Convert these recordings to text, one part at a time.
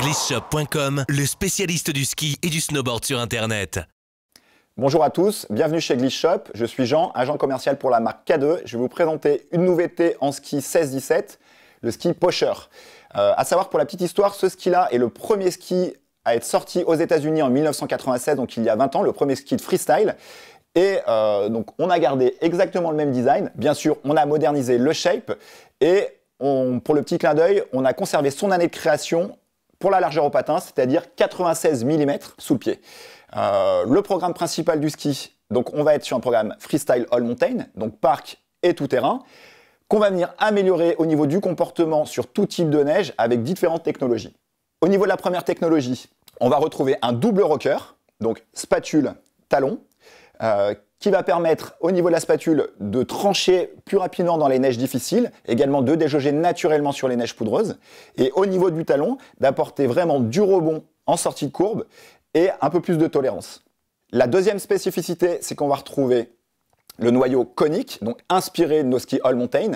Glissshop.com, le spécialiste du ski et du snowboard sur Internet. Bonjour à tous, bienvenue chez Glissshop. Je suis Jean, agent commercial pour la marque K2. Je vais vous présenter une nouveauté en ski 16-17, le ski Pocher. A euh, à savoir pour la petite histoire, ce ski-là est le premier ski à être sorti aux États-Unis en 1996, donc il y a 20 ans, le premier ski de freestyle. Et euh, donc on a gardé exactement le même design. Bien sûr, on a modernisé le shape et pour le petit clin d'œil, on a conservé son année de création la largeur au patin, c'est-à-dire 96 mm sous le pied. Euh, le programme principal du ski, donc on va être sur un programme freestyle all mountain, donc parc et tout terrain, qu'on va venir améliorer au niveau du comportement sur tout type de neige avec différentes technologies. Au niveau de la première technologie, on va retrouver un double rocker, donc spatule, talon, euh, qui va permettre au niveau de la spatule de trancher plus rapidement dans les neiges difficiles, également de déjauger naturellement sur les neiges poudreuses, et au niveau du talon, d'apporter vraiment du rebond en sortie de courbe et un peu plus de tolérance. La deuxième spécificité, c'est qu'on va retrouver le noyau conique, donc inspiré de nos skis All Mountain,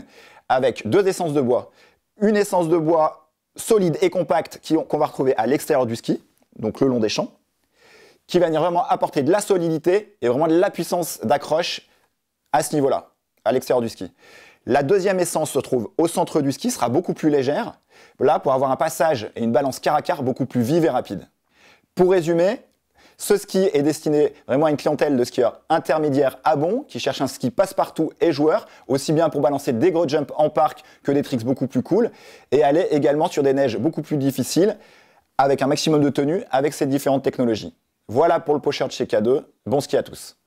avec deux essences de bois. Une essence de bois solide et compacte qu'on va retrouver à l'extérieur du ski, donc le long des champs, qui va venir vraiment apporter de la solidité et vraiment de la puissance d'accroche à ce niveau-là, à l'extérieur du ski. La deuxième essence se trouve au centre du ski, sera beaucoup plus légère, là pour avoir un passage et une balance car à car beaucoup plus vive et rapide. Pour résumer, ce ski est destiné vraiment à une clientèle de skieurs intermédiaires à bon, qui cherchent un ski passe-partout et joueur, aussi bien pour balancer des gros jumps en parc que des tricks beaucoup plus cool, et aller également sur des neiges beaucoup plus difficiles, avec un maximum de tenue, avec ces différentes technologies. Voilà pour le pocher de chez K2. Bon ski à tous.